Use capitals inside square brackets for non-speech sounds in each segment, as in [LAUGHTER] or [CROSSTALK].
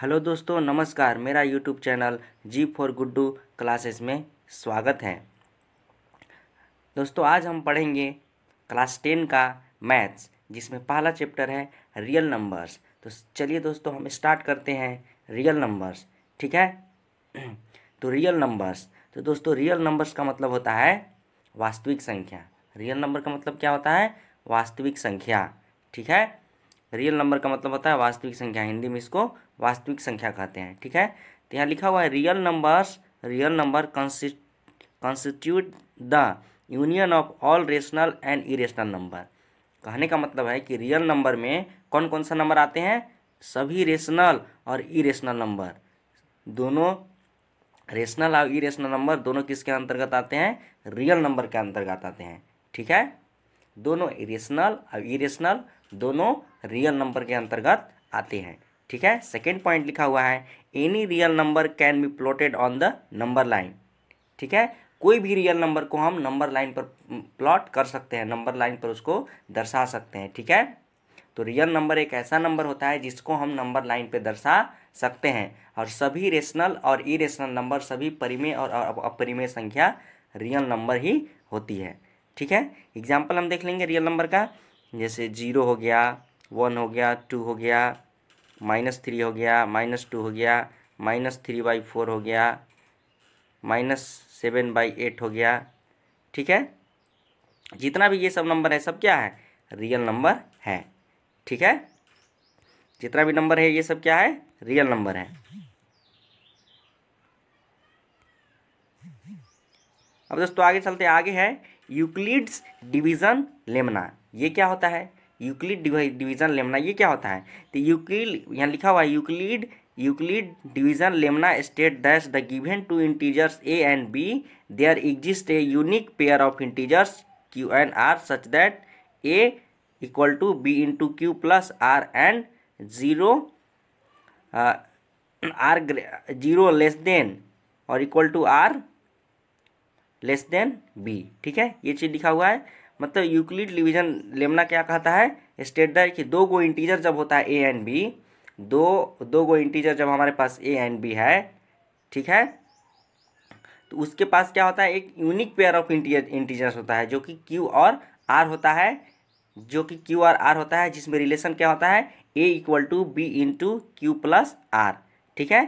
hello दोस्तों नमस्कार मेरा YouTube channel G for Guddu classes में स्वागत है दोस्तों आज हम पढ़ेंगे क्लास टेन का मैथ्स जिसमें पहला चैप्टर है रियल नंबर्स तो चलिए दोस्तों हम स्टार्ट करते हैं रियल नंबर्स ठीक है तो रियल नंबर्स तो दोस्तों रियल नंबर्स का मतलब होता है वास्तविक संख्या रियल नंबर का मतलब क्या होता है वास्तविक संख्या ठीक है रियल नंबर का मतलब होता है वास्तविक संख्या हिंदी में इसको वास्तविक संख्या कहते हैं ठीक है तो यहाँ लिखा हुआ है real numbers real number constitute the union of all rational and irrational number कहने का मतलब है कि रियल नंबर में कौन कौन सा नंबर आते हैं सभी रेशनल और इरेशनल नंबर दोनों रेशनल और इरेशनल नंबर दोनों किसके अंतर्गत आते हैं रियल नंबर के अंतर्गत आते हैं ठीक है दोनों इरेशनल और इरेशनल दोनों रियल नंबर के अंतर्गत आते हैं ठीक है सेकेंड पॉइंट लिखा हुआ है any real number can be plotted on the number line ठीक है कोई भी रियल नंबर को हम नंबर लाइन पर प्लॉट कर सकते हैं नंबर लाइन पर उसको दर्शा सकते हैं ठीक है तो रियल नंबर एक ऐसा नंबर होता है जिसको हम नंबर लाइन पर दर्शा सकते हैं और सभी रेशनल और इरेशनल नंबर सभी परिमेय और अपरिमेय संख्या रियल नंबर ही होती है ठीक है एग्जाम्पल हम देख लेंगे रियल नंबर का जैसे जीरो हो गया वन हो गया टू हो गया माइनस थ्री हो गया माइनस टू हो गया माइनस थ्री बाई फोर हो गया माइनस सेवन बाई एट हो गया ठीक है जितना भी ये सब नंबर है सब क्या है रियल नंबर है ठीक है जितना भी नंबर है ये सब क्या है रियल नंबर है अब दोस्तों आगे चलते आगे है यूक्लिड्स डिवीजन लेमना ये क्या होता है यूक्लिड डिवीजन लेमना ये क्या होता है तो यूक्लिड यहाँ लिखा हुआ है Euclid Euclid division lemma state that the given two integers a and b are exist a unique pair of integers q and r such that a equal to b into q plus r and zero r zero less than और equal to r less than b ठीक है ये चीज़ लिखा हुआ है मतलब Euclid division Lemna क्या कहता है स्टेट दर कि दो गो इंटीजर जब होता है ए एंड बी दो दो गो इंटीजर जब हमारे पास ए एंड बी है ठीक है तो उसके पास क्या होता है एक unique pair of integer integers होता है जो कि क्यू और आर होता है जो कि क्यू और आर होता है जिसमें रिलेशन क्या होता है a equal to b into q plus r ठीक है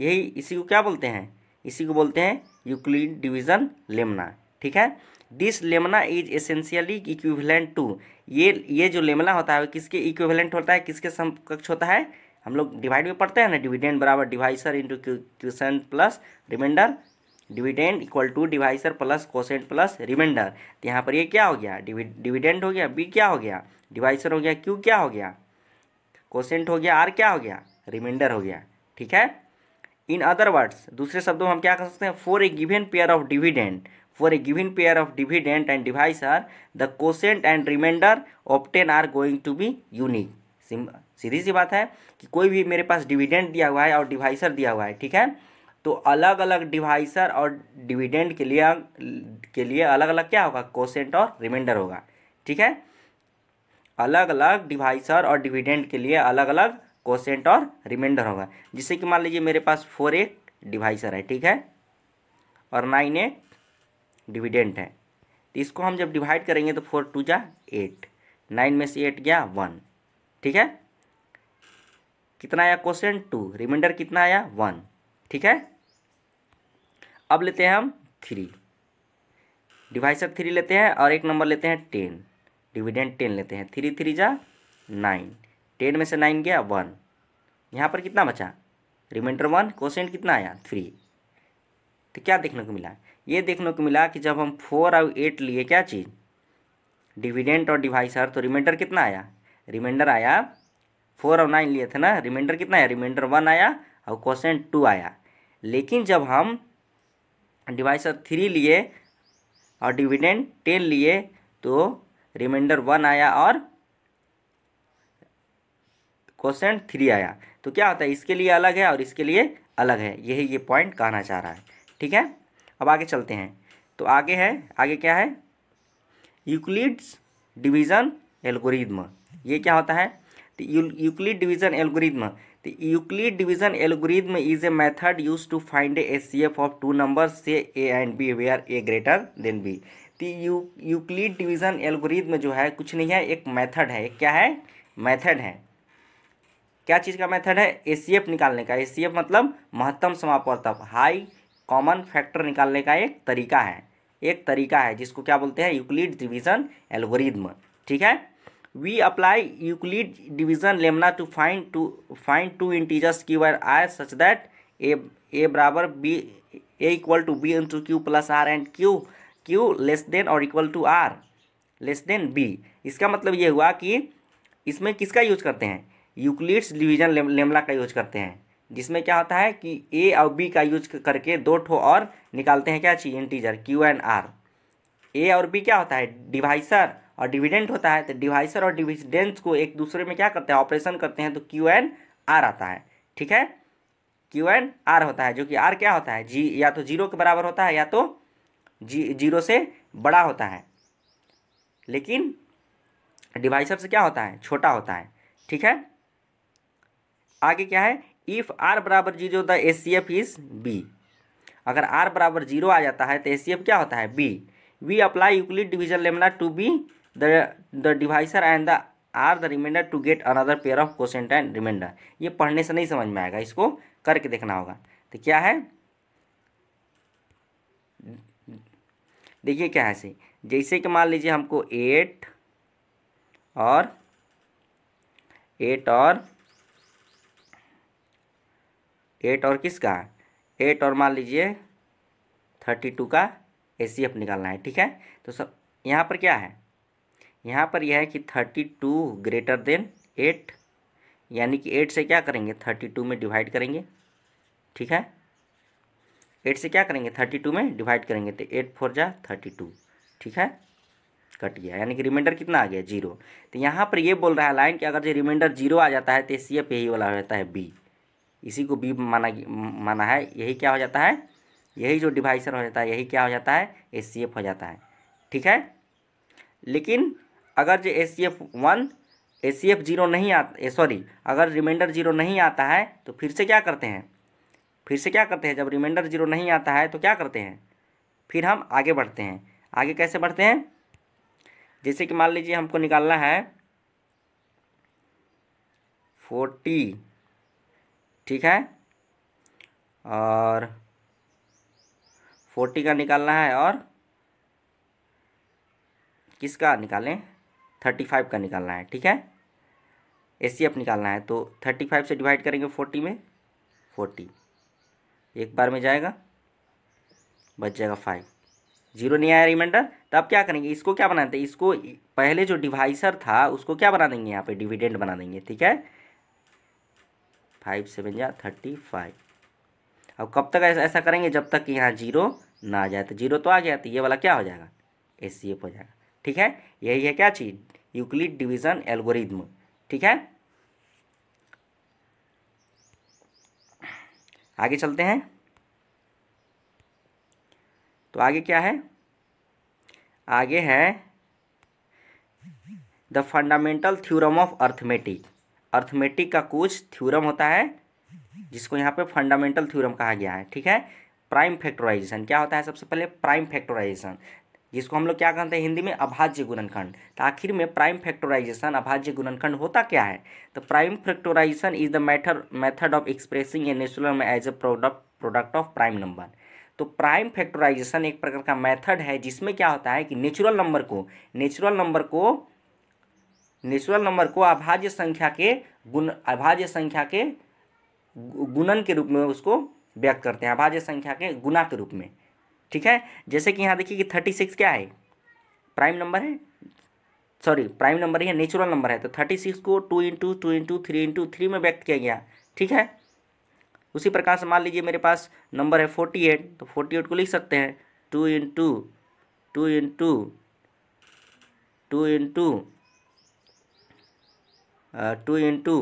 यही इसी को क्या बोलते हैं इसी को बोलते हैं यूक्लिड डिवीजन लेमना ठीक है this lemma is essentially equivalent to ये ये जो लेमना होता है किसके इक्विवेलेंट होता है किसके समकक्ष होता है हम लोग डिवाइड में पढ़ते हैं ना डिविडेंड बराबर divisor into quotient plus remainder dividend equal to divisor plus quotient plus remainder तो यहाँ पर ये क्या हो गया डिविडेंड हो गया बी क्या हो गया डिवाइसर हो गया क्यू क्या हो गया कोसेंट हो गया आर क्या हो गया रिमाइंडर हो गया ठीक है इन अदर वर्ड्स दूसरे शब्दों में हम क्या कर सकते हैं for a given pair of dividend for a given pair of dividend and divisor the quotient and remainder obtain are going to be unique सीधी सी बात है कि कोई भी मेरे पास डिविडेंट दिया हुआ है और डिवाइसर दिया हुआ है ठीक है तो अलग अलग डिवाइसर और डिविडेंट के लिए के लिए अलग अलग क्या होगा कोशेंट और रिमाइंडर होगा ठीक है अलग अलग डिवाइसर और डिविडेंट के लिए अलग अलग कोशेंट और रिमाइंडर होगा जिससे कि मान लीजिए मेरे पास फोर एक डिवाइसर है ठीक है और नाइन ए डिविडेंट है तो इसको हम जब डिवाइड करेंगे तो फोर टू जा एट नाइन में से एट गया वन ठीक है कितना आया क्वेश्चन टू रिमाइंडर कितना आया वन ठीक है अब लेते हैं हम थ्री डिवाइसर थ्री लेते हैं और एक नंबर लेते हैं टेन डिविडेंट टेन लेते हैं थ्री थ्री जा नाइन टेन में से नाइन गया वन यहाँ पर कितना बचा रिमाइंडर वन क्वेश्चन कितना आया थ्री तो क्या देखने को मिला ये देखने को मिला कि जब हम फोर और एट लिए क्या चीज़ डिविडेंट और डिवाइसर तो रिमाइंडर कितना आया रिमाइंडर आया फोर और नाइन लिए थे ना रिमाइंडर कितना आया रिमाइंडर वन आया और क्वेश्चन टू आया लेकिन जब हम डिवाइसर थ्री लिए और डिविडेंट टेन लिए तो रिमाइंडर वन आया और क्वेश्चन थ्री आया तो क्या होता है इसके लिए अलग है और इसके लिए अलग है यही ये पॉइंट कहना चाह रहा है ठीक है अब आगे चलते हैं तो आगे है आगे क्या है यूक्लिड्स डिवीज़न एल्गोरिज्म ये क्या होता है तो यूक्लिड डिवीज़न एल्गोरिज्म तो Euclid division algorithm is a method use to find a C F of two number say a and b where a greater than b तो यू Euclid division algorithm जो है कुछ नहीं है एक method है क्या है मैथड है क्या चीज़ का मैथड है ए सी एफ निकालने का ए सी एफ मतलब महत्तम समापवर्तक हाई कॉमन फैक्टर निकालने का एक तरीका है एक तरीका है जिसको क्या बोलते हैं यूक्लिड डिवीजन एल्गोरिज्म ठीक है we apply Euclid division lemma to find to find two integers की where r such that a a बराबर b a equal to b into q plus r and q q less than और equal to r less than b इसका मतलब ये हुआ कि इसमें किसका यूज करते हैं यूक्लिड्स डिवीजन लेमला का यूज करते हैं जिसमें क्या होता है कि ए और बी का यूज करके दो ठो और निकालते हैं क्या चाहिए integer q and r a और बी क्या होता है डिवाइसर और डिविडेंट होता है तो डिवाइसर और डिविडेंट्स को एक दूसरे में क्या करते हैं ऑपरेशन करते हैं तो क्यू एंड आर आता है ठीक है क्यू एंड आर होता है जो कि आर क्या होता है जी या तो जीरो के बराबर होता है या तो जी जीरो से बड़ा होता है लेकिन डिवाइसर से क्या होता है छोटा होता है ठीक है आगे क्या है इफ़ आर बराबर zero the A C F is b अगर आर बराबर जीरो आ जाता है तो ए सी एफ क्या होता है b we apply Euclid division lemma to b the the divisor and the r the remainder to get another pair of question and remainder ये पढ़ने से नहीं समझ में आएगा इसको करके देखना होगा तो क्या है देखिए क्या है सही जैसे कि मान लीजिए हमको एट और एट और एट और किसका एट और मान लीजिए थर्टी टू का ए निकालना है ठीक है तो सब यहाँ पर क्या है यहाँ पर यह है कि thirty two greater than eight यानी कि एट से क्या करेंगे थर्टी टू में डिवाइड करेंगे ठीक है एट से क्या करेंगे थर्टी टू में डिवाइड करेंगे तो एट फोर जा थर्टी टू ठीक है कट गया यानी कि रिमाइंडर कितना आ गया जीरो तो यहाँ पर ये बोल रहा है लाइन कि अगर जो रिमाइंडर जीरो आ जाता है तो सी एफ यही वाला हो जाता है बी इसी को बी माना माना है यही क्या हो जाता है यही जो डिवाइसर हो जाता है यही क्या हो जाता है एस हो जाता है ठीक है लेकिन अगर जो H C F one H C F zero नहीं आता सॉरी अगर रिमाइंडर जीरो नहीं आता है तो फिर से क्या करते हैं फिर से क्या करते हैं जब रिमाइंडर जीरो नहीं आता है तो क्या करते हैं फिर हम आगे बढ़ते हैं आगे कैसे बढ़ते हैं जैसे कि मान लीजिए हमको निकालना है फोर्टी ठीक है और फोर्टी का निकालना है और किसका निकालें थर्टी फाइव का निकालना है ठीक है ए सी एफ निकालना है तो थर्टी फाइव से डिवाइड करेंगे फोर्टी में फोर्टी एक बार में जाएगा बच जाएगा फाइव जीरो नहीं आया रिमाइंडर तो आप क्या करेंगे इसको क्या बनाते हैं इसको पहले जो डिवाइसर था उसको क्या बना देंगे यहाँ पे डिविडेंड बना देंगे ठीक है फाइव सेवन या थर्टी फाइव अब कब तक ऐसा करेंगे जब तक यहाँ जीरो ना आ जाए तो जीरो तो आ गया तो ये वाला क्या हो जाएगा एस सी एफ हो जाएगा ठीक है यही है क्या चीज यूक्लिड डिवीजन एल्गोरिथम ठीक है आगे चलते हैं तो आगे क्या है आगे है the fundamental theorem of arithmetic arithmetic का कुछ थ्योरम होता है जिसको यहाँ पे फंडामेंटल थ्योरम कहा गया है ठीक है प्राइम फैक्टराइजेशन क्या होता है सबसे पहले प्राइम फैक्टराइजेशन जिसको हम लोग क्या कहते हैं हिंदी में अभाज्य गुणनखंड तो आखिर में प्राइम फैक्टराइजेशन अभाज्य गुणनखंड होता क्या है तो prime factorisation is the method of expressing a natural as a product product of prime number तो प्राइम फैक्टराइजेशन एक प्रकार का मैथड है जिसमें क्या होता है कि नेचुरल नंबर को नेचुरल नंबर को नेचुरल नंबर को अभाज्य संख्या के गुण अभाज्य संख्या के गुणन के रूप में उसको व्यक्त करते हैं अभाज्य संख्या के गुना के रूप में ठीक है जैसे कि यहाँ देखिए कि थर्टी सिक्स क्या है प्राइम नंबर है सॉरी प्राइम नंबर ही है नेचुरल नंबर है तो थर्टी सिक्स को two into two into three into three में व्यक्त किया गया ठीक है उसी प्रकार से मान लीजिए मेरे पास नंबर है फोर्टी एट तो फोर्टी एट को लिख सकते हैं two into two into two into two in two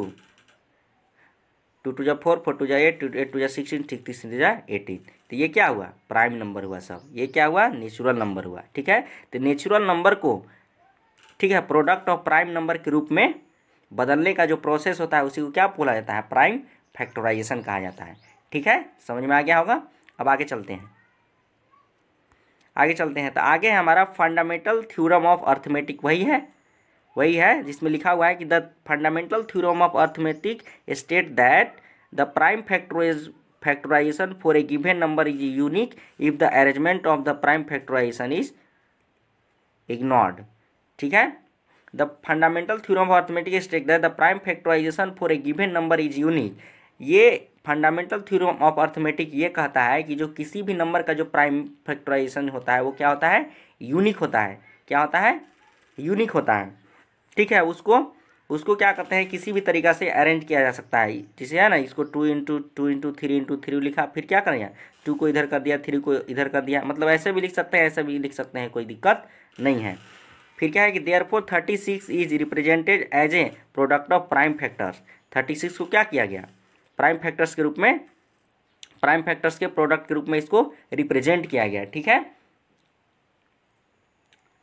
two two जा फोर फोर टू जा एट एट टू जा सिक्सटीन ठीक तीन जा एटीन तो ये क्या हुआ प्राइम नंबर हुआ सब ये क्या हुआ नेचुरल नंबर हुआ ठीक है तो नेचुरल नंबर को ठीक है प्रोडक्ट ऑफ प्राइम नंबर के रूप में बदलने का जो प्रोसेस होता है उसी को क्या बोला जाता है प्राइम फैक्टोराइजेशन कहा जाता है ठीक है समझ में आ गया होगा अब आगे चलते हैं आगे चलते हैं तो आगे हमारा फंडामेंटल थ्योरम ऑफ अर्थमेटिक वही है वही है जिसमें लिखा हुआ है कि the fundamental theorem of arithmetic state that the prime factorise factorisation for a given number is unique if the arrangement of the prime factorisation is ignored ठीक है the fundamental theorem of arithmetic state that the prime factorisation for a given number is unique ये fundamental theorem of arithmetic ये कहता है कि जो किसी भी नंबर का जो प्राइम फैक्टराइजेशन होता है वो क्या होता है यूनिक होता है क्या होता है यूनिक होता है ठीक है उसको उसको क्या करते हैं किसी भी तरीका से अरेंज किया जा सकता है जिसे है ना इसको two into two into three into three लिखा फिर क्या करें टू को इधर कर दिया थ्री को इधर कर दिया मतलब ऐसे भी लिख सकते हैं ऐसे भी लिख सकते हैं कोई दिक्कत नहीं है फिर क्या है कि there four thirty six is represented as a product of prime factors thirty six को क्या किया गया प्राइम फैक्टर्स के रूप में प्राइम फैक्टर्स के प्रोडक्ट के रूप में इसको रिप्रेजेंट किया गया ठीक है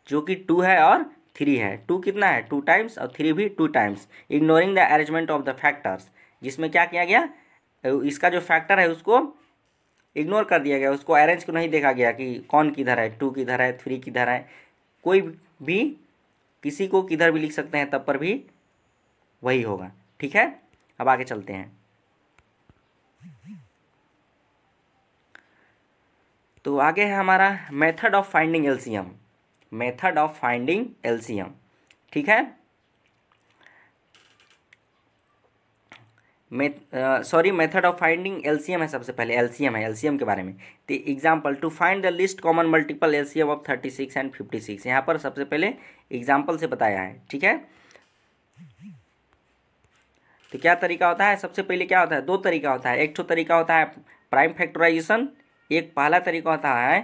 जो कि टू है और थ्री है टू कितना है टू टाइम्स और थ्री भी two times ignoring the arrangement of the factors जिसमें क्या किया गया इसका जो फैक्टर है उसको इग्नोर कर दिया गया उसको अरेंज को नहीं देखा गया कि कौन किधर है टू किधर है थ्री किधर है कोई भी किसी को किधर भी लिख सकते हैं तब पर भी वही होगा ठीक है अब आगे चलते हैं तो आगे है हमारा method of finding LCM method of finding LCM ठीक है sorry method of finding LCM है सबसे पहले एलसीएम है एलसीएम के बारे में the example to find the least common multiple LCM of thirty six and fifty six यहाँ पर सबसे पहले एग्जाम्पल से बताया है ठीक है तो क्या तरीका होता है सबसे पहले क्या होता है दो तरीका होता है एक तो तरीका होता है प्राइम फैक्टराइजेशन एक पहला तरीका होता है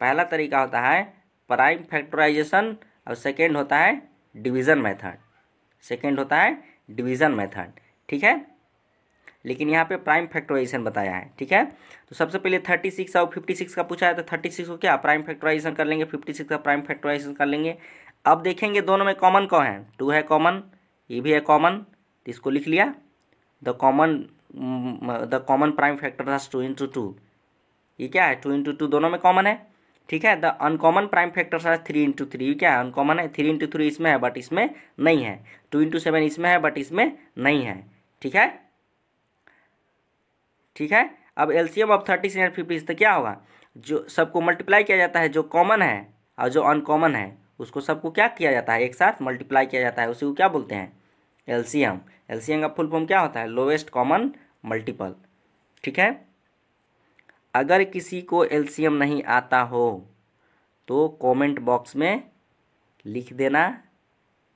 पहला तरीका होता है प्राइम फैक्टराइजेशन और सेकेंड होता है डिवीज़न मेथड सेकेंड होता है डिवीज़न मेथड ठीक है लेकिन यहाँ पे प्राइम फैक्टराइजेशन बताया है ठीक है तो सबसे पहले थर्टी सिक्स और फिफ्टी सिक्स का पूछा है तो थर्टी सिक्स को क्या प्राइम फैक्टराइजेशन कर लेंगे फिफ्टी सिक्स का प्राइम फैक्टराइजेशन कर लेंगे अब देखेंगे दोनों में कॉमन कौन है टू है कॉमन ये भी है कॉमन तो इसको लिख लिया the common the common prime factor था टू इंटू टू ये क्या है टू इंटू टू दोनों में कॉमन है ठीक है the uncommon prime factors are three into three क्या है अनकॉमन है थ्री इंटू थ्री इसमें है बट इसमें नहीं है टू इंटू सेवन इसमें है बट इसमें नहीं है ठीक है ठीक है अब एलसीएम ऑफ थर्टी से फिफ्टी तो क्या होगा जो सबको मल्टीप्लाई किया जाता है जो कॉमन है और जो अनकॉमन है उसको सबको क्या किया जाता है एक साथ मल्टीप्लाई किया जाता है उसी को क्या बोलते हैं एलसीएम एलसीएम का फुल फॉर्म क्या होता है लोवेस्ट कॉमन मल्टीपल ठीक है अगर किसी को एल नहीं आता हो तो कमेंट बॉक्स में लिख देना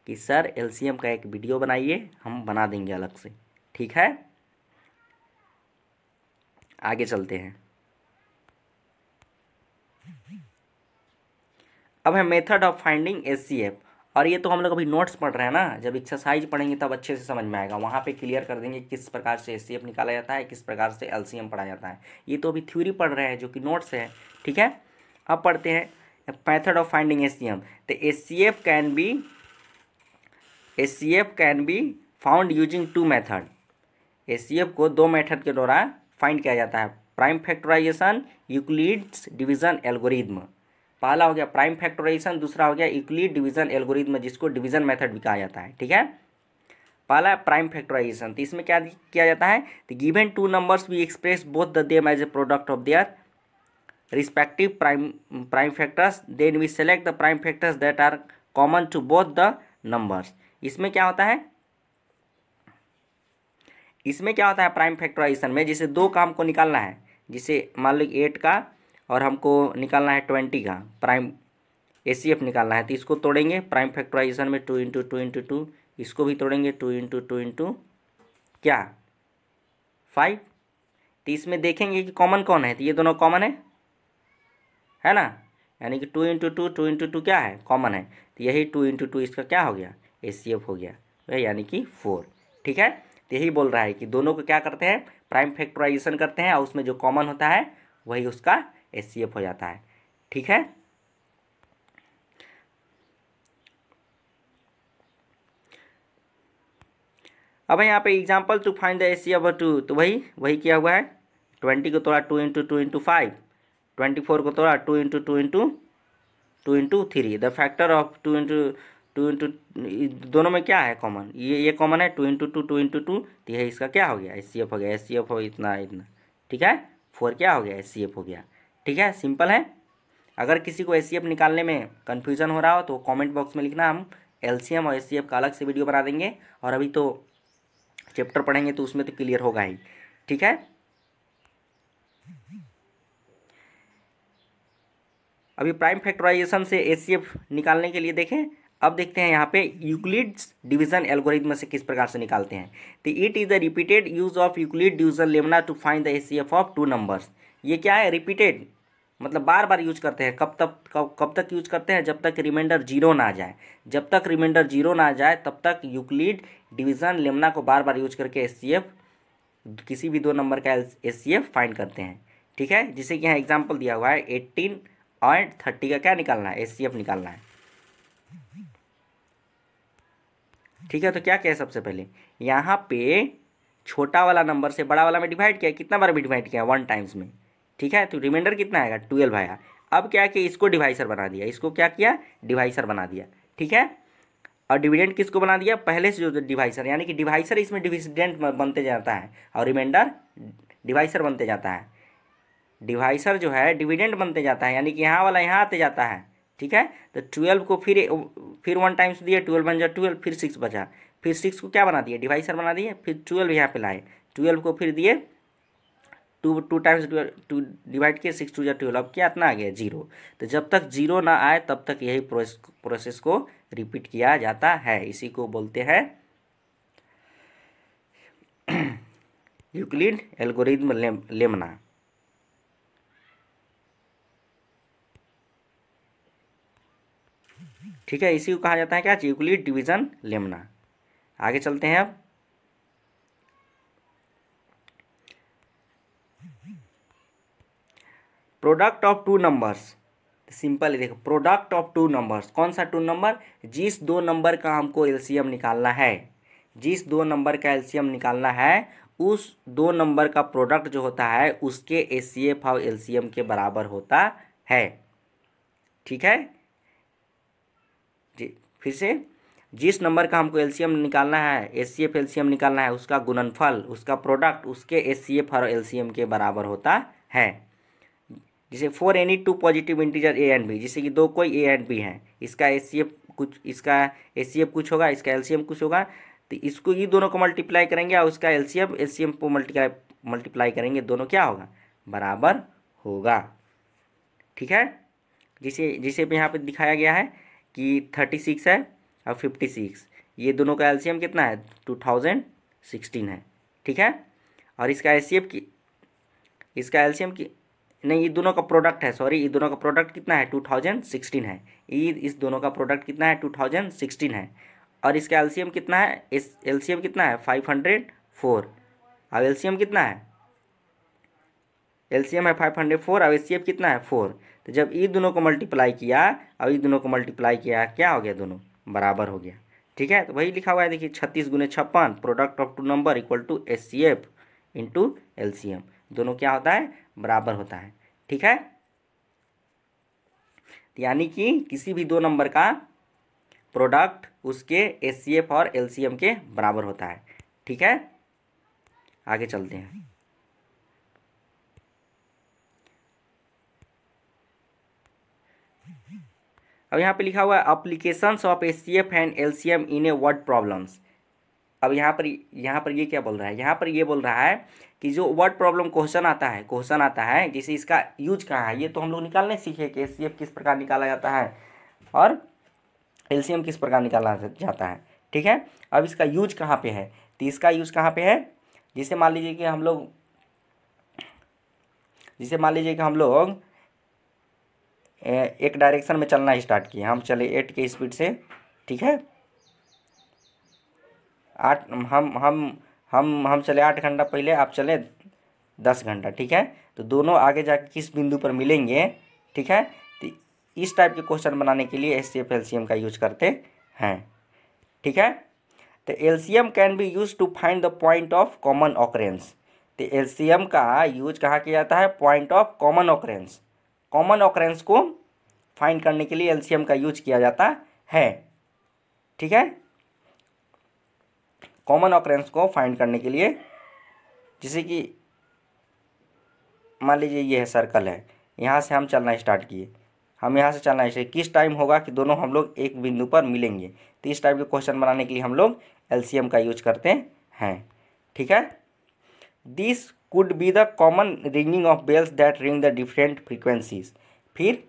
कि सर एल का एक वीडियो बनाइए हम बना देंगे अलग से ठीक है आगे चलते हैं अब है method of finding H C F और ये तो हम लोग अभी नोट्स पढ़ रहे हैं ना जब एक्सरसाइज पढ़ेंगे तब अच्छे से समझ में आएगा वहाँ पे क्लियर कर देंगे किस प्रकार से एस निकाला जाता है किस प्रकार से एल पढ़ा जाता है ये तो अभी थ्योरी पढ़ रहे हैं जो कि नोट्स है ठीक है अब पढ़ते हैं मैथड ऑफ फाइंडिंग एस तो HCF can be HCF can be found using two method HCF को दो मैथड के द्वारा फाइंड किया जाता है prime factorisation Euclid's division algorithm पहला हो गया प्राइम फैक्टोराइजेशन दूसरा हो गया इक्वली डिवीजन एल्गोरिथम जिसको डिवीजन मेथड भी कहा जाता है ठीक है पहला प्राइम फैक्टराइजेशन तो इसमें क्या किया जाता है तो given two numbers we express both the them as a product of their respective prime prime factors then we select the prime factors that are common to both the numbers इसमें क्या होता है इसमें क्या होता है प्राइम फैक्टराइजेशन में जिसे दो काम को निकालना है जिसे मान लो एट का और हमको निकालना है ट्वेंटी का प्राइम ए सी एफ निकालना है तो इसको तोड़ेंगे प्राइम फैक्टराइजेशन में two into two into two इसको भी तोड़ेंगे टू इंटू टू इंटू क्या फाइव तो इसमें देखेंगे कि कॉमन कौन है तो ये दोनों कॉमन है है ना यानी कि two into two two into two क्या है कॉमन है तो यही टू इंटू टू इसका क्या हो गया ए सी एफ हो गया तो यानी कि फोर ठीक है तो यही बोल रहा है कि दोनों को क्या करते हैं प्राइम फैक्टराइजेशन करते हैं और उसमें जो कॉमन होता है वही उसका एस हो जाता है ठीक है अब यहाँ पे example to find the A C F two तो वही वही किया हुआ है ट्वेंटी को तोड़ा two into two into five twenty four को तोड़ा two into two into two into three the factor of two into two into दोनों में क्या है कॉमन ये ये कॉमन है two into two two into two तो यह इसका क्या हो गया एस सी एफ हो गया एस सी एफ हो इतना इतना ठीक है फोर क्या हो गया एस सी एफ हो गया ठीक है सिंपल है अगर किसी को एस निकालने में कन्फ्यूज़न हो रहा हो तो कॉमेंट बॉक्स में लिखना हम एलसीएम और एस का अलग से वीडियो बना देंगे और अभी तो चैप्टर पढ़ेंगे तो उसमें तो क्लियर होगा ही ठीक है अभी प्राइम फैक्टराइजेशन से एच निकालने के लिए देखें अब देखते हैं यहाँ पे यूक्लिड्स डिवीजन एल्गोरिथम से किस प्रकार से निकालते हैं तो it is the repeated use of Euclid division lemma to find the H of two numbers ये क्या है रिपीटेड मतलब बार बार यूज करते हैं कब तक कब कब तक यूज करते हैं जब तक रिमाइंडर जीरो ना आ जाए जब तक रिमाइंडर जीरो ना आ जाए तब तक यूक्लिड डिवीजन लेमना को बार बार यूज करके एस किसी भी दो नंबर का एस फाइंड करते हैं ठीक है जिसे कि यहाँ एग्जाम्पल दिया हुआ है एट्टीन और थर्टी का क्या निकालना है एस निकालना है ठीक है तो क्या क्या है सबसे पहले यहाँ पे छोटा वाला नंबर से बड़ा वाला में डिवाइड किया कितना बार में डिवाइड किया वन टाइम्स में ठीक है तो रिमाइंडर कितना आएगा ट्वेल्व आया अब क्या कि इसको डिवाइसर बना दिया इसको क्या किया डिवाइसर बना दिया ठीक है और डिविडेंड किसको बना दिया पहले से जो डिवाइसर यानी कि डिवाइसर इसमें डिविडेंट बनते जाता है और रिमाइंडर डिवाइसर बनते जाता है डिवाइसर जो है डिविडेंट बनते जाता है यानी कि यहाँ वाला यहाँ आते जाता है ठीक है तो ट्वेल्व को फिर फिर वन टाइम्स दिए ट्वेल्व बन जाए ट्वेल्व फिर सिक्स बचा फिर सिक्स को क्या बना दिया डिवाइसर बना दिए फिर ट्वेल्व यहाँ पे लाए ट्वेल्व को फिर दिए two two times two divide किए सिक्स टू या ट्वेल्व अब क्या इतना आ गया जीरो तो जब तक जीरो ना आए तब तक यही प्रोसेस प्रोसेस को रिपीट किया जाता है इसी को बोलते हैं यूक्लिड एल्गोरिज्म लेम, लेमना ठीक है इसी को कहा जाता है क्या यूक्लिड डिवीजन लेमना आगे चलते हैं अब प्रोडक्ट ऑफ टू नंबर्स तो सिंपल देखो प्रोडक्ट ऑफ टू नंबर्स कौन सा टू नंबर जिस दो नंबर का हमको एलसीएम निकालना है जिस दो नंबर का एलसीएम निकालना है उस दो नंबर का प्रोडक्ट जो होता है उसके ए सी एफ और एलसीएम के बराबर होता है ठीक है जी फिर से जिस नंबर का हमको एलसीएम निकालना है एचसीएफ एलसीएम निकालना है उसका गुणनफल उसका प्रोडक्ट उसके एचसीएफ और एलसीएम के बराबर होता है जैसे for any two positive integer A and B जैसे कि दो कोई ए एंड बी हैं इसका एचसीएफ कुछ इसका एचसीएफ कुछ होगा इसका एलसीएम कुछ होगा तो इसको ये दोनों को मल्टीप्लाई करेंगे और उसका एलसीएम एलसीएम को मल्टीप्लाई मल्टीप्लाई करेंगे दोनों क्या होगा बराबर होगा ठीक है जिसे जिसे भी यहाँ पे दिखाया गया है कि थर्टी सिक्स है और फिफ्टी सिक्स ये दोनों का एलसीएम कितना है टू थाउजेंड सिक्सटीन है ठीक है और इसका एस की इसका एलसीएम की नहीं ये दोनों का प्रोडक्ट है सॉरी ये दोनों का प्रोडक्ट कितना है टू थाउजेंड सिक्सटीन है ये इस दोनों का प्रोडक्ट कितना है टू थाउजेंड सिक्सटीन है और इसका एलसीएम कितना है इस एलसीएम कितना है फाइव हंड्रेड फोर अब एलसीएम कितना है एलसीएम है फाइव हंड्रेड फोर और एस कितना है फोर तो जब ये दोनों को मल्टीप्लाई किया और ये दोनों को मल्टीप्लाई किया क्या हो गया दोनों बराबर हो गया ठीक है तो वही लिखा हुआ है देखिए छत्तीस गुने छप्पन product of two number equal to H C F into L C M दोनों क्या होता है बराबर होता है ठीक है यानी कि किसी भी दो नंबर का प्रोडक्ट उसके एस सी एफ और एल सी एम के बराबर होता है ठीक है आगे चलते हैं अब यहाँ पे लिखा हुआ है applications of H C F and L C M in a word problems अब यहाँ पर यहाँ पर ये क्या बोल रहा है यहाँ पर ये बोल रहा है कि जो वर्ड प्रॉब्लम क्वेश्चन आता है क्वेश्चन आता है जैसे इसका यूज कहाँ है ये तो हम लोग निकालने सीखे कि एस किस प्रकार निकाला जाता है और एल किस प्रकार निकाला जाता है ठीक है अब इसका यूज कहाँ पर है तो इसका यूज कहाँ पर है जिसे मान लीजिए कि हम लोग जिसे मान लीजिए कि हम लोग एक डायरेक्शन में चलना स्टार्ट किए हम चले एट के स्पीड से ठीक है आठ हम हम हम हम चले आठ घंटा पहले आप चले दस घंटा ठीक है तो दोनों आगे जाके किस बिंदु पर मिलेंगे ठीक है तो इस टाइप के क्वेश्चन बनाने के लिए H C F L C M का यूज करते हैं ठीक है तो L C M can be use to find the point of common occurrence तो एल सी एम का यूज कहाँ किया जाता है point of common occurrence common occurrence को फाइंड करने के लिए एलसीएम का यूज किया जाता है ठीक है कॉमन ऑकरेंस को फाइंड करने के लिए जैसे कि मान लीजिए ये है सर्कल है यहाँ से हम चलना स्टार्ट किए हम यहाँ से चलना स्टार्ट किस टाइम होगा कि दोनों हम लोग एक बिंदु पर मिलेंगे तो इस टाइप के क्वेश्चन बनाने के लिए हम लोग एलसीएम का यूज करते हैं ठीक है this could be the common ringing of bells that ring the different frequencies फिर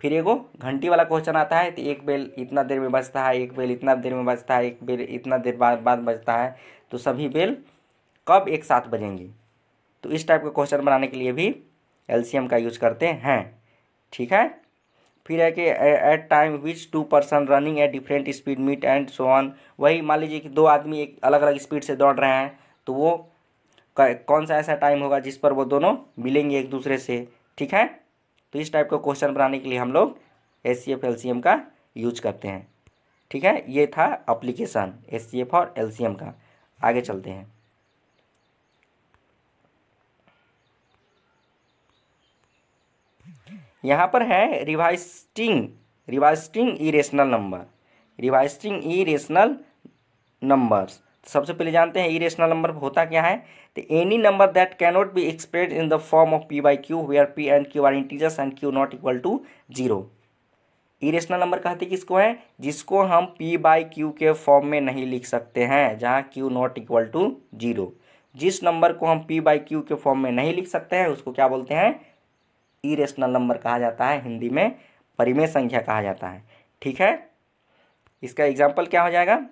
फिर एगो घंटी वाला क्वेश्चन आता है तो एक बेल इतना देर में बजता है एक बेल इतना देर में बजता है एक बेल इतना देर बाद बाद बजता है तो सभी बेल कब एक साथ बजेंगे तो इस टाइप के क्वेश्चन बनाने के लिए भी एलसीएम का यूज करते हैं ठीक है फिर है कि at time which two person running at different speed meet and so on वही मान लीजिए कि दो आदमी एक अलग अलग स्पीड से दौड़ रहे हैं तो वो कौन सा ऐसा टाइम होगा जिस पर वो दोनों मिलेंगे एक दूसरे से ठीक है तो इस टाइप का क्वेश्चन बनाने के लिए हम लोग H C F L C M का यूज करते हैं ठीक है ये था अप्लीकेशन एस सी एफ और एल सी एम का आगे चलते हैं यहाँ पर है revisiting revisiting irrational number revisiting irrational numbers सबसे पहले जानते हैं इरेशनल नंबर होता क्या है तो any number that cannot be express in the form of P by Q where P and Q are integers and Q not equal to zero irrational number कहते किसको है जिसको हम पी बाई क्यू के फॉर्म में नहीं लिख सकते हैं जहाँ Q not equal to zero जिस नंबर को हम पी बाई क्यू के फॉर्म में नहीं लिख सकते हैं उसको क्या बोलते हैं इरेशनल नंबर कहा जाता है हिंदी में परिमेय संख्या कहा जाता है ठीक है इसका एग्जाम्पल क्या हो जाएगा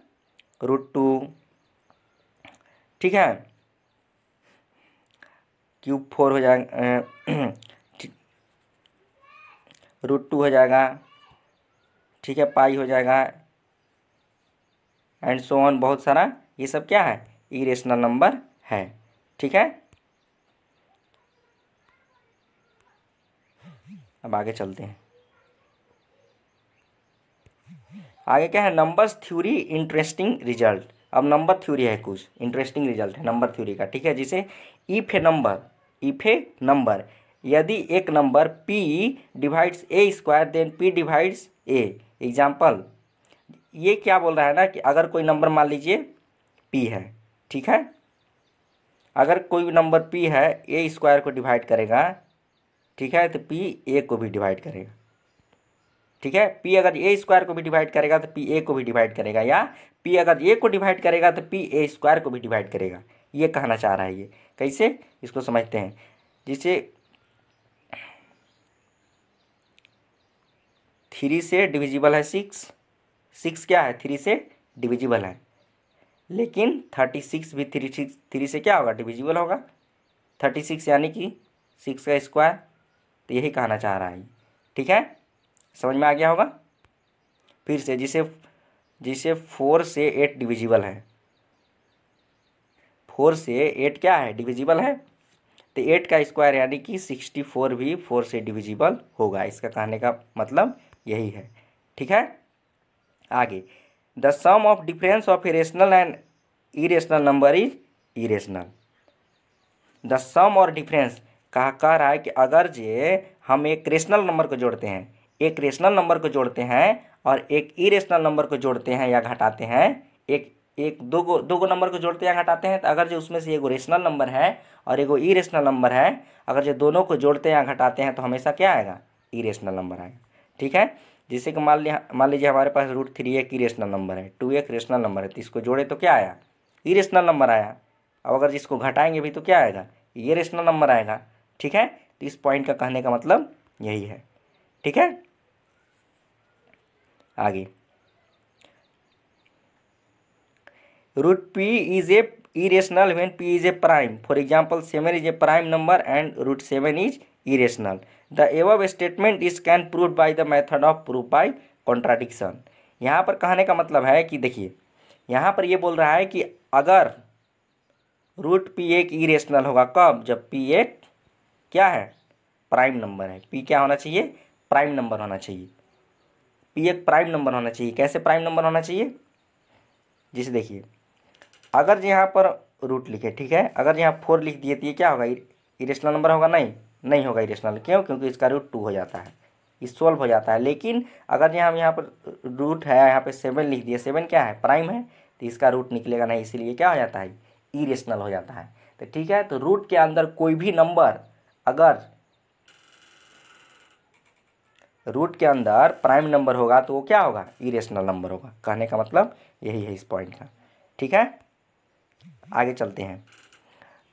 रूट टू ठीक है क्यूब फोर हो जाएगा रूट टू [CLEARS THROAT] हो जाएगा ठीक है पाई हो जाएगा एंड सो ऑन बहुत सारा ये सब क्या है इरेशनल नंबर है ठीक है अब आगे चलते हैं आगे क्या है नंबर्स थ्योरी इंटरेस्टिंग रिजल्ट अब नंबर थ्योरी है कुछ इंटरेस्टिंग रिजल्ट है नंबर थ्योरी का ठीक है जिसे if a number if a number यदि एक number p divides a square then p divides a example ये क्या बोल रहा है ना कि अगर कोई नंबर मान लीजिए p है ठीक है अगर कोई नंबर p है ए स्क्वायर को डिवाइड करेगा ठीक है तो p ए को भी डिवाइड करेगा ठीक है पी अगर ए स्क्वायर को भी डिवाइड करेगा तो पी ए को भी डिवाइड करेगा या पी अगर ए को डिवाइड करेगा तो पी ए स्क्वायर को भी डिवाइड करेगा ये कहना चाह रहा है ये कैसे इसको समझते हैं जिसे थ्री से डिविजिबल है सिक्स सिक्स क्या है थ्री से डिविजिबल है लेकिन थर्टी सिक्स भी थ्री सिक्स थ्री से क्या होगा डिविजिबल होगा थर्टी सिक्स यानी कि सिक्स का स्क्वायर तो यही कहना चाह रहा है ठीक है समझ में आ गया होगा फिर से जिसे जिसे फोर से एट डिविजिबल है फोर से एट क्या है डिविजिबल है तो एट का स्क्वायर यानी कि सिक्सटी फोर भी फोर से डिविजिबल होगा इसका कहने का मतलब यही है ठीक है आगे the sum of difference of irrational and irrational number is irrational the sum और डिफरेंस कहा कह रहा है कि अगर जे हम एक रेशनल नंबर को जोड़ते हैं एक रेशनल नंबर को जोड़ते हैं और एक इरेशनल नंबर को जोड़ते हैं या घटाते हैं एक एक दो गो दो गो नंबर को जोड़ते या घटाते हैं तो अगर जो उसमें से एक रेशनल नंबर है और ई इरेशनल नंबर है अगर जो दोनों को जोड़ते हैं या घटाते हैं तो हमेशा क्या आएगा इरेशनल नंबर आएगा ठीक है जैसे कि मान लिया मान लीजिए हमारे पास रूट थ्री एक इरेशनल नंबर है टू एक रेशनल नंबर है तो इसको जोड़े तो क्या आया इरेशनल नंबर आया अब अगर इसको घटाएंगे भी तो क्या आएगा ये रेशनल नंबर आएगा ठीक है तो इस पॉइंट का कहने का मतलब यही है ठीक है आगे root P is a irrational when P is a prime for example seven is a prime number and root seven is irrational the above statement is can prove by the method of proof by contradiction यहाँ पर कहने का मतलब है कि देखिए यहाँ पर ये बोल रहा है कि अगर रूट पी एक इरेशनल होगा कब जब पी एक क्या है प्राइम नंबर है पी क्या होना चाहिए प्राइम नंबर होना चाहिए पी तो एक प्राइम नंबर होना चाहिए कैसे प्राइम नंबर होना चाहिए जिसे देखिए अगर यहाँ पर रूट लिखे ठीक है अगर यहाँ फोर लिख दिए तो ये क्या होगा इरेशनल नंबर होगा नहीं नहीं होगा इरेशनल क्यों क्योंकि इसका रूट टू हो जाता है इस सोल्व हो जाता है लेकिन अगर यहाँ हम यहाँ पर रूट है यहाँ पे सेवन लिख दिए सेवन क्या है प्राइम है तो इसका रूट निकलेगा नहीं इसीलिए क्या हो जाता है इरेशनल हो जाता है तो ठीक है तो रूट के अंदर कोई भी नंबर अगर रूट के अंदर प्राइम नंबर होगा तो वो क्या होगा इरेशनल नंबर होगा कहने का मतलब यही है इस पॉइंट का ठीक है आगे चलते हैं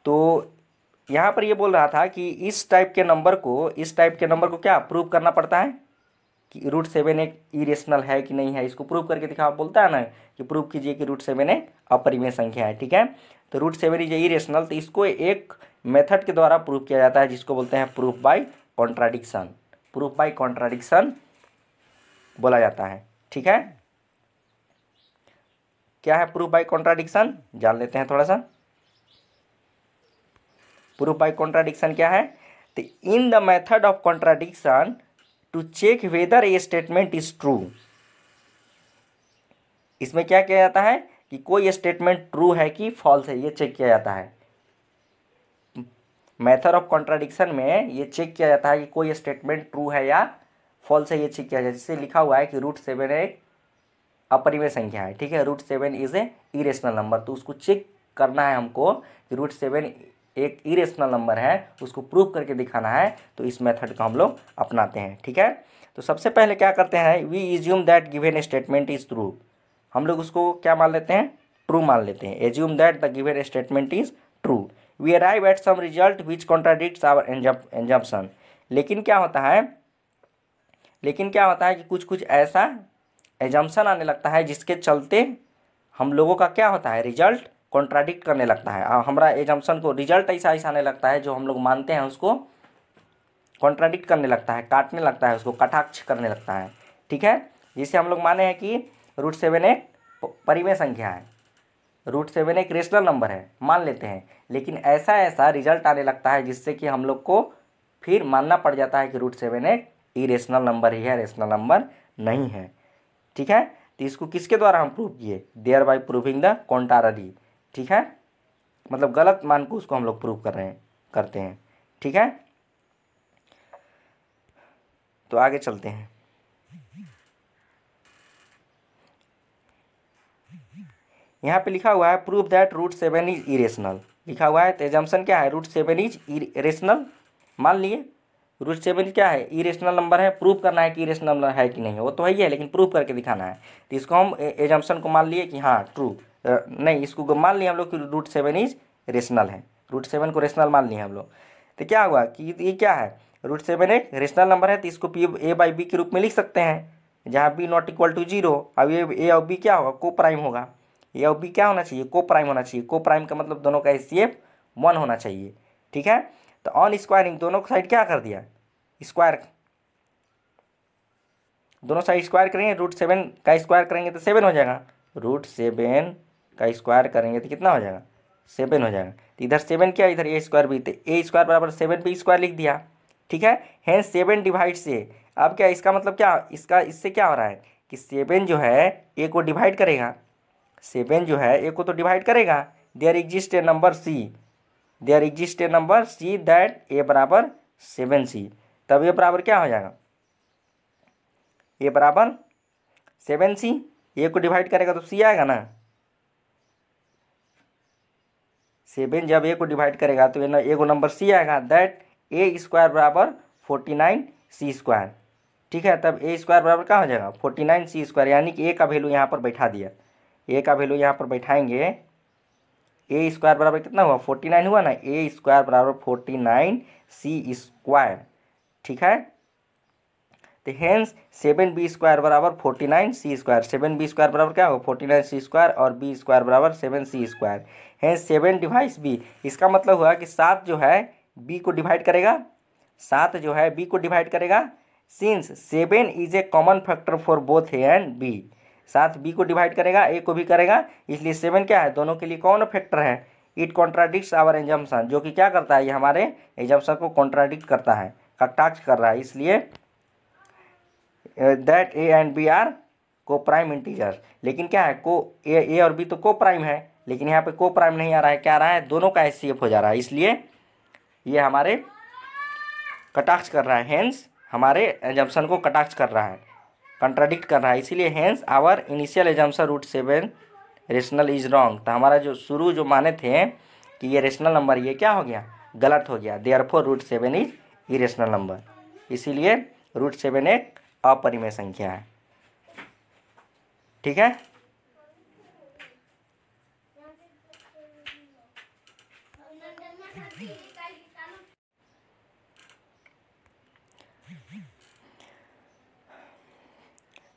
तो यहाँ पर ये बोल रहा था कि इस टाइप के नंबर को इस टाइप के नंबर को क्या प्रूव करना पड़ता है कि रूट सेवन एक इरेशनल है कि नहीं है इसको प्रूव करके दिखाओ बोलता है ना कि प्रूव कीजिए कि रूट सेवन एक अपरिमेय संख्या है ठीक है तो रूट सेवन इज इरेशनल तो इसको एक मेथड के द्वारा प्रूव किया जाता है जिसको बोलते हैं proof by contradiction proof by contradiction बोला जाता है ठीक है क्या है प्रूफ बाय कॉन्ट्राडिक्शन जान लेते हैं थोड़ा सा प्रूफ बाय कॉन्ट्राडिक्शन क्या है तो in the method of contradiction to check whether a statement is true इसमें क्या किया जाता है कि कोई स्टेटमेंट ट्रू है कि फॉल्स है ये चेक किया जाता है मैथड ऑफ कॉन्ट्राडिक्शन में ये चेक किया जाता है कि कोई स्टेटमेंट ट्रू है या फॉल्स है ये चेक किया जाता है जिससे लिखा हुआ है कि रूट सेवन एक अपरिमेय संख्या है ठीक है root seven is a irrational number तो उसको चेक करना है हमको कि रूट सेवन एक इरेशनल नंबर है उसको प्रूव करके दिखाना है तो इस मेथड को हम लोग अपनाते हैं ठीक है तो सबसे पहले क्या करते हैं we assume that given statement is true हम लोग उसको क्या मान लेते हैं ट्रू मान लेते हैं assume that the given statement is true we arrive at some result which contradict our assumption लेकिन क्या होता है लेकिन क्या होता है कि कुछ कुछ ऐसा एजम्पन आने लगता है जिसके चलते हम लोगों का क्या होता है रिजल्ट कॉन्ट्राडिक्ट करने लगता है और हमारा एजम्पन को रिजल्ट ऐसा ऐसा आने लगता है जो हम लोग मानते हैं उसको कॉन्ट्राडिक्ट करने लगता है काटने लगता है उसको कटाक्ष करने लगता है ठीक है जिसे हम लोग माने हैं कि रूट सेवन एक परिमेय संख्या है रूट सेवन एक रेशनल नंबर है मान लेते हैं लेकिन ऐसा ऐसा रिजल्ट आने लगता है जिससे कि हम लोग को फिर मानना पड़ जाता है कि रूट सेवन एक इरेशनल नंबर ही है रेशनल नंबर नहीं है ठीक है तो इसको किसके द्वारा हम प्रूव किए thereby proving the contrary ठीक है मतलब गलत मान को उसको हम लोग प्रूव कर रहे हैं करते हैं ठीक है तो आगे चलते हैं यहाँ पे लिखा हुआ है proof that root seven is irrational लिखा हुआ है तो एजम्सन क्या है रूट सेवन इज इरेशनल मान लिए रूट सेवन क्या है इरेशनल नंबर है प्रूफ करना है कि इरेशनल नंबर है कि नहीं वो तो ही है लेकिन प्रूफ करके दिखाना है तो इसको हम एजम्सन को मान लिए कि हाँ ट्रू नहीं इसको मान लिए हम लोग कि रूट सेवन इज रेशनल है रूट सेवन को रेशनल मान लिए हम लोग तो क्या हुआ कि ये क्या है रूट सेवन एक रेशनल नंबर है तो इसको पी ए बाई बी के रूप में लिख सकते हैं जहाँ b not equal to zero अब ये ए और बी क्या होगा को प्राइम होगा या बी क्या होना चाहिए को प्राइम होना चाहिए को प्राइम का मतलब दोनों का एच सी एफ वन होना चाहिए ठीक है तो ऑन स्क्वायरिंग दोनों साइड क्या कर दिया स्क्वायर दोनों साइड स्क्वायर करेंगे रूट सेवन का स्क्वायर करेंगे तो सेवन हो जाएगा रूट सेवन का स्क्वायर करेंगे तो कितना हो जाएगा सेवन हो जाएगा तो इधर सेवन क्या इधर ए स्क्वायर बी तो ए स्क्वायर बराबर सेवन बी स्क्वायर लिख दिया ठीक है हैं सेवन डिवाइड से अब क्या इसका मतलब क्या इसका इससे क्या हो रहा है कि सेवन जो है ए को डिवाइड करेगा सेवन जो है ए को तो डिवाइड करेगा there exist a number c there exist a number c that a बराबर सेवन सी तब ए बराबर क्या हो जाएगा ए बराबर सेवन सी ए को डिवाइड करेगा तो सी आएगा ना सेवन जब ए को डिवाइड करेगा तो ए को नंबर सी आएगा दैट ए स्क्वायर बराबर फोर्टी नाइन सी स्क्वायर ठीक है तब ए स्क्वायर बराबर क्या हो जाएगा फोर्टी नाइन सी स्क्वायर यानी कि ए का वैल्यू यहाँ पर बैठा दिया ए का वैल्यू यहाँ पर बैठाएंगे ए स्क्वायर बराबर कितना हुआ फोर्टी नाइन हुआ ना ए स्क्वायर बराबर फोर्टी नाइन सी स्क्वायर ठीक है तो हेंस सेवन बी स्क्वायर बराबर forty nine c square seven b square बराबर क्या होगा फोर्टी नाइन सी स्क्वायर और बी स्क्वायर बराबर seven c square hence seven divides b इसका मतलब हुआ कि सात जो है बी को डिवाइड करेगा सात जो है बी को डिवाइड करेगा since seven is a common factor for both a and b साथ बी को डिवाइड करेगा ए को भी करेगा इसलिए सेवन क्या है दोनों के लिए कौन फैक्टर है इट कॉन्ट्राडिक्ट आवर एजम्पन जो कि क्या करता है ये हमारे एजम्पन को कॉन्ट्राडिक्ट करता है कटाक्ष कर रहा है इसलिए that a and b are coprime integer लेकिन क्या है को ए ए और बी तो को प्राइम है लेकिन यहाँ पे को प्राइम नहीं आ रहा है क्या आ रहा है दोनों का एस हो जा रहा है इसलिए ये हमारे कटाक्ष कर रहा है हेंस हमारे एजम्पन को कटाक्ष कर रहा है कंट्राडिक्ट कर रहा है इसीलिए hence our initial assumption root seven rational is wrong तो हमारा जो शुरू जो माने थे कि ये रेशनल नंबर ये क्या हो गया गलत हो गया therefore root seven is irrational number इसीलिए रूट सेवन एक अपरिमय संख्या है ठीक है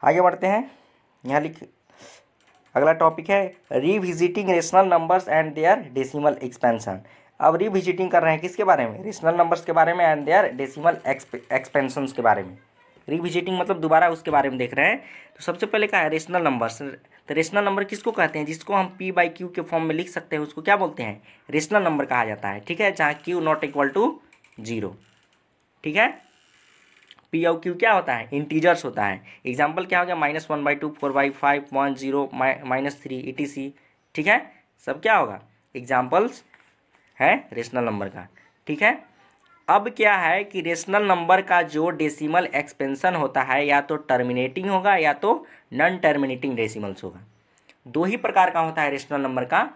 आगे बढ़ते हैं यहाँ लिख अगला टॉपिक है revisiting rational numbers and their decimal expansion अब रिविजिटिंग कर रहे हैं किसके बारे में रेशनल नंबर्स के बारे में एंड देयर डेसिमल एक्सपेंशन के बारे में रिविजिटिंग मतलब दोबारा उसके बारे में देख रहे हैं तो सबसे पहले कहा है रेशनल नंबर्स तो रेशनल नंबर किसको कहते हैं जिसको हम पी बाई क्यू के फॉर्म में लिख सकते हैं उसको क्या बोलते हैं रेशनल नंबर कहा जाता है ठीक है जहाँ Q not equal to zero ठीक है पी और क्यू क्या होता है इंटीजर्स होता है एग्जाम्पल क्या हो गया minus one by two four by five one zero minus three E T C ठीक है सब क्या होगा एग्जाम्पल्स है रेशनल नंबर का ठीक है अब क्या है कि रेशनल नंबर का जो डेसिमल एक्सपेंशन होता है या तो टर्मिनेटिंग होगा या तो नॉन टर्मिनेटिंग डेसिमल्स होगा दो ही प्रकार का होता है रेशनल नंबर का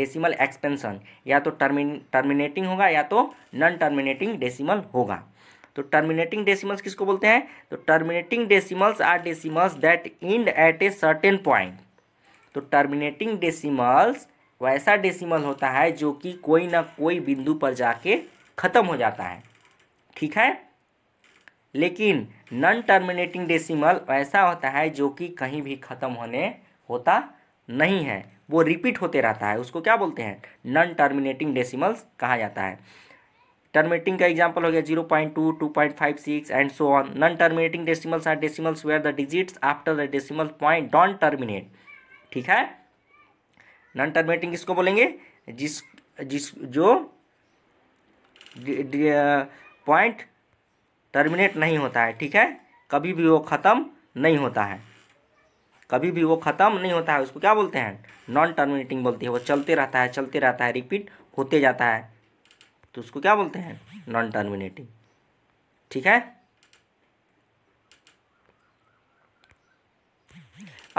डेसिमल एक्सपेंशन या तो टर्मिन टर्मिनेटिंग होगा या तो नॉन टर्मिनेटिंग डेसिमल होगा तो टर्मिनेटिंग डेसिमल्स किसको बोलते हैं तो terminating decimals are decimals that end at a certain point तो टर्मिनेटिंग डेसिमल्स वैसा डेसिमल होता है जो कि कोई ना कोई बिंदु पर जाके ख़त्म हो जाता है ठीक है लेकिन नॉन टर्मिनेटिंग डेसिमल ऐसा होता है जो कि कहीं भी ख़त्म होने होता नहीं है वो रिपीट होते रहता है उसको क्या बोलते हैं नॉन टर्मिनेटिंग डेसिमल्स कहा जाता है टर्मिनेटिंग का एग्जाम्पल हो गया zero point two two point five six and so on non terminating decimals are decimals where the digits after the decimal point don't terminate ठीक है नॉन टर्मिनेटिंग किसको बोलेंगे जिस जिस जो पॉइंट टर्मिनेट नहीं होता है ठीक है कभी भी वो ख़त्म नहीं होता है कभी भी वो ख़त्म नहीं होता है उसको क्या बोलते हैं नॉन टर्मिनेटिंग बोलती है वो चलते रहता है चलते रहता है रिपीट होते जाता है तो उसको क्या बोलते हैं नॉन टर्मिनेटिंग ठीक है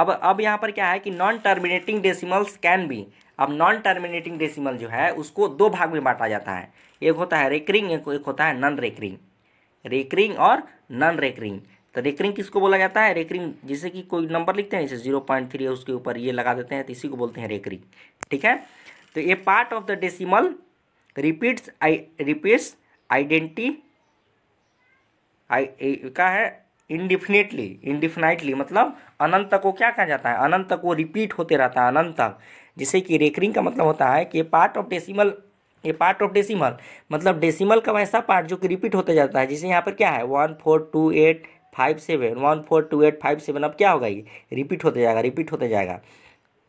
अब अब यहाँ पर क्या है कि non terminating decimals can be अब नॉन टर्मिनेटिंग डेसिमल जो है उसको दो भाग में बांटा जाता है एक होता है रेकरिंग एक, एक होता है नॉन रेकरिंग रेकरिंग और नॉन रेकरिंग तो रेकरिंग किसको बोला जाता है रेकरिंग जैसे कि कोई नंबर लिखते हैं जैसे जीरो पॉइंट थ्री उसके ऊपर ये लगा देते हैं तो इसी को बोलते हैं रेकरिंग ठीक है तो a part of the decimal repeats I repeats identically है इनडिफिनेटली इनडिफिनाइटली मतलब अनंत तक को क्या कहा जाता है अनंत तक वो रिपीट होते रहता है अनंत तक जैसे कि रेकरिंग का मतलब होता है कि पार्ट ऑफ डेसिमल ये पार्ट ऑफ डेसिमल मतलब डेसिमल का वैसा पार्ट जो कि रिपीट होता जाता है जैसे यहाँ पर क्या है one four two eight five seven one four two eight five seven अब क्या होगा ये रिपीट होता जाएगा रिपीट होता जाएगा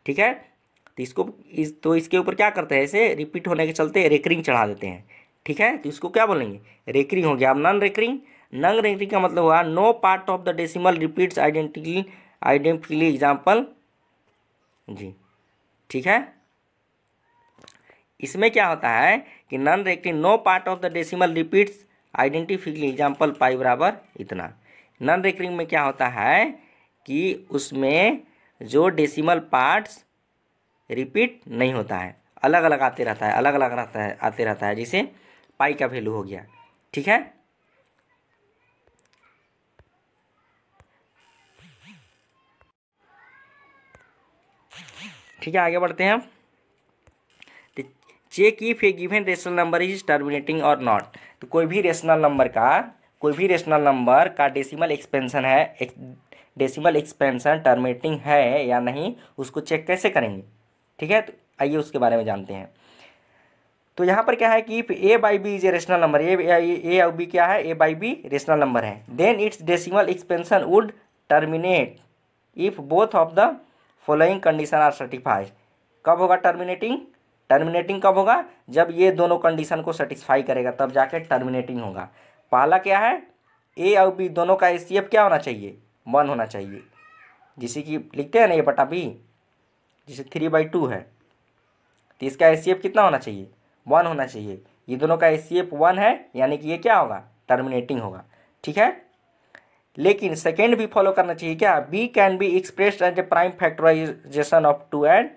ठीक है तो इसको इस तो इसके ऊपर क्या करते हैं ऐसे रिपीट होने के चलते रेकरिंग चढ़ा देते हैं ठीक है तो इसको क्या बोलेंगे रेकरिंग हो गया अब नॉन रेकरिंग नॉन रेकरिंग का मतलब हुआ no part of the decimal repeats identically identically example जी ठीक है इसमें क्या होता है कि non recurring no part of the decimal repeats identically example pi बराबर इतना नॉन रेकरिंग में क्या होता है कि उसमें जो डेसिमल पार्ट्स रिपीट नहीं होता है अलग अलग आते रहता है अलग अलग रहता है आते रहता है जैसे पाई का वैल्यू हो गया ठीक है ठीक है आगे बढ़ते हैं check if a given rational number is terminating और नॉट तो कोई भी रेशनल नंबर का कोई भी रेशनल नंबर का डेसिमल एक्सपेंशन है डेसिमल एक्सपेंशन टर्मिनेटिंग है या नहीं उसको चेक कैसे करेंगे ठीक है तो आइए उसके बारे में जानते हैं तो यहाँ पर क्या है कि a by b is a rational number a a और बी क्या है a by b rational number है then its decimal expansion would terminate if both of the following condition are certified कब होगा टर्मिनेटिंग टर्मिनेटिंग कब होगा जब ये दोनों कंडीशन को सेटिस्फाई करेगा तब जाके टर्मिनेटिंग होगा पहला क्या है ए और बी दोनों का ए क्या होना चाहिए वन होना चाहिए जिसे कि लिखते हैं ना ए बटा बी जिसे थ्री बाई टू है तो इसका ए कितना होना चाहिए वन होना चाहिए ये दोनों का ए वन है यानी कि ये क्या होगा टर्मिनेटिंग होगा ठीक है लेकिन सेकेंड भी फॉलो करना चाहिए क्या b can be express as a prime factorization of two and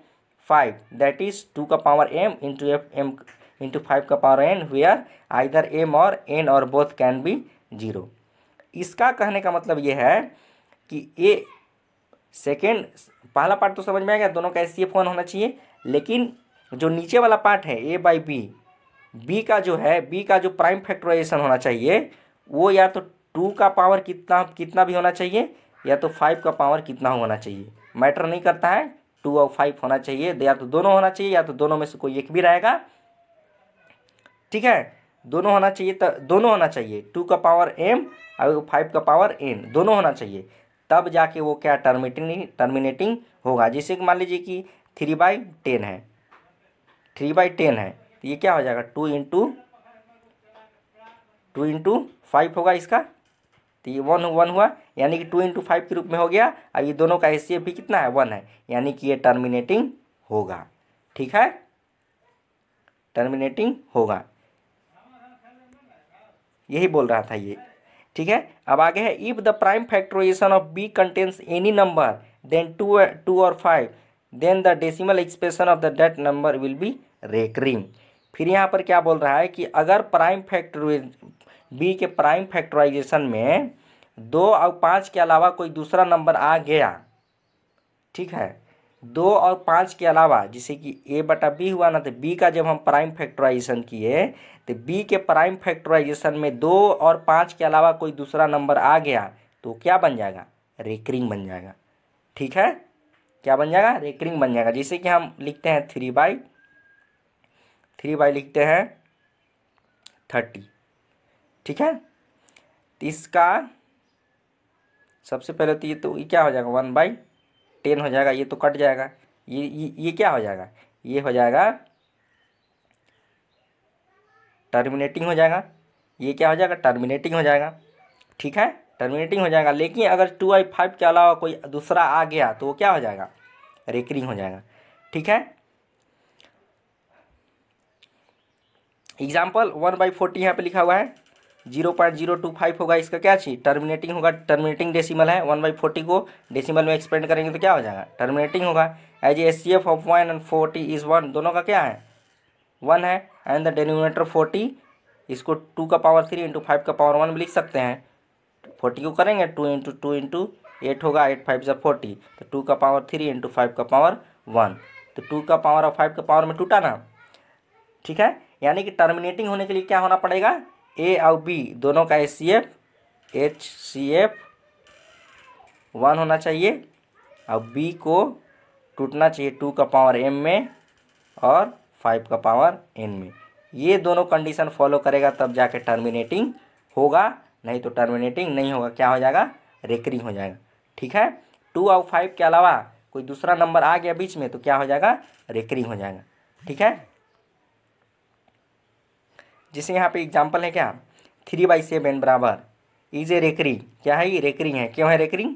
five that is two का power m into f m into five का power n where either m और एन और बोथ कैन बी जीरो इसका कहने का मतलब ये है कि ए सेकेंड पहला पार्ट तो समझ में आ गया दोनों का एस सी वन होना चाहिए लेकिन जो नीचे वाला पार्ट है ए बाई बी बी का जो है बी का जो प्राइम फैक्टराइजेशन होना चाहिए वो या तो टू का पावर कितना कितना भी होना चाहिए या तो फाइव का पावर कितना होना चाहिए मैटर नहीं करता है टू और फाइव होना चाहिए या तो दोनों होना चाहिए या तो दोनों में से कोई एक भी रहेगा ठीक है दोनों होना चाहिए तो दोनों होना चाहिए टू का पावर एम और फाइव का पावर एन दोनों होना चाहिए तब जाके वो क्या टर्मिनेटिंग टर्मिनेटिंग होगा जैसे कि मान लीजिए कि थ्री बाई टेन है थ्री बाई टेन है तो ये क्या हो जाएगा two into two into five होगा इसका तो ये वन वन हुआ यानी कि टू इंटू फाइव के रूप में हो गया अब ये दोनों का एसी भी कितना है वन है यानी कि ये टर्मिनेटिंग होगा ठीक है टर्मिनेटिंग होगा यही बोल रहा था ये ठीक है अब आगे है if the prime factorization of b contains any number then two two और five then the decimal expression of the that number will be recurring फिर यहाँ पर क्या बोल रहा है कि अगर प्राइम फैक्ट्रो बी के प्राइम फैक्ट्राइजेशन में दो और पाँच के अलावा कोई दूसरा नंबर आ गया ठीक है दो और पाँच के अलावा जिसे कि ए बटा बी हुआ ना तो बी का जब हम प्राइम फैक्टराइजेशन किए तो बी के प्राइम फैक्टराइजेशन में दो और पाँच के अलावा कोई दूसरा नंबर आ गया तो क्या बन जाएगा रेकरिंग बन जाएगा ठीक है क्या बन जाएगा रेकरिंग बन जाएगा जैसे कि हम लिखते हैं थ्री बाई थ्री बाई लिखते हैं थर्टी ठीक है तो इसका सबसे पहले तो ये तो ये क्या हो जाएगा वन बाई टेन हो जाएगा ये तो कट जाएगा ये ये ये क्या हो जाएगा ये हो जाएगा टर्मिनेटिंग हो जाएगा ये क्या हो जाएगा टर्मिनेटिंग हो जाएगा ठीक है टर्मिनेटिंग हो जाएगा लेकिन अगर टू आई फाइव के अलावा कोई दूसरा आ गया तो वो क्या हो जाएगा रेकरिंग हो जाएगा ठीक है एग्जाम्पल वन बाई फोर्टी यहाँ पे लिखा हुआ है zero point zero two five होगा इसका क्या चाहिए टर्मिनेटिंग होगा टर्मिनेटिंग डेसिमल है वन बाई फोर्टी को डेसिमल में एक्सपेंड करेंगे तो क्या हो जाएगा टर्मिनेटिंग होगा as H C F of one and forty is one दोनों का क्या है वन है एंड द डेनोमिनेटर फोर्टी इसको टू का पावर थ्री इंटू फाइव का पावर वन भी लिख सकते हैं फोर्टी को करेंगे to into two into eight होगा एट फाइव जब फोर्टी तो टू का पावर थ्री इंटू फाइव का पावर वन तो टू का पावर और फाइव का पावर में टूटा ना ठीक है यानी कि टर्मिनेटिंग होने के लिए क्या होना पड़ेगा ए और बी दोनों का H C F H C F one होना चाहिए और बी को टूटना चाहिए टू का पावर एम में और फाइव का पावर एन में ये दोनों कंडीशन फॉलो करेगा तब जाके टर्मिनेटिंग होगा नहीं तो टर्मिनेटिंग नहीं होगा क्या हो जाएगा रेकरिंग हो जाएगा ठीक है टू और फाइव के अलावा कोई दूसरा नंबर आ गया बीच में तो क्या हो जाएगा रेकरिंग हो जाएगा ठीक है जैसे यहाँ पे एग्जाम्पल है क्या थ्री बाई सेवन बराबर इज ए रेकरिंग क्या है ये रेकरिंग है क्यों है रेकरिंग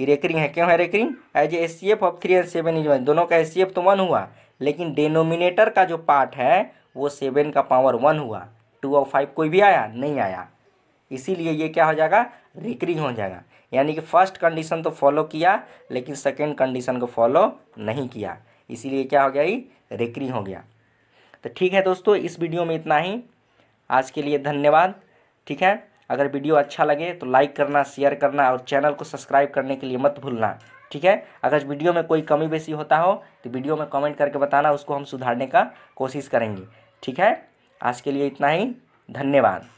ये रेकरिंग है क्यों है recurring as H C F of three and seven is one दोनों का एस सी एफ तो वन हुआ लेकिन डेनोमिनेटर का जो पार्ट है वो सेवन का पावर वन हुआ टू और फाइव कोई भी आया नहीं आया इसीलिए ये क्या हो जाएगा रिकरिंग हो जाएगा यानी कि फर्स्ट कंडीशन तो फॉलो किया लेकिन सेकेंड कंडीशन को फॉलो नहीं किया इसीलिए क्या हो गया ये रिकरिंग हो गया तो ठीक है दोस्तों इस वीडियो में इतना ही आज के लिए धन्यवाद ठीक है अगर वीडियो अच्छा लगे तो लाइक करना शेयर करना और चैनल को सब्सक्राइब करने के लिए मत भूलना ठीक है अगर वीडियो में कोई कमी बेसी होता हो तो वीडियो में कमेंट करके बताना उसको हम सुधारने का कोशिश करेंगे ठीक है आज के लिए इतना ही धन्यवाद